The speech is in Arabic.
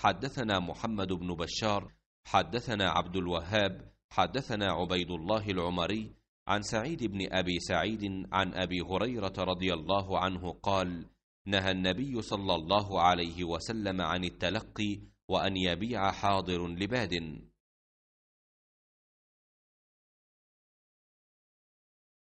حدثنا محمد بن بشار حدثنا عبد الوهاب حدثنا عبيد الله العمري عن سعيد بن ابي سعيد عن ابي هريره رضي الله عنه قال نهى النبي صلى الله عليه وسلم عن التلقي وان يبيع حاضر لباد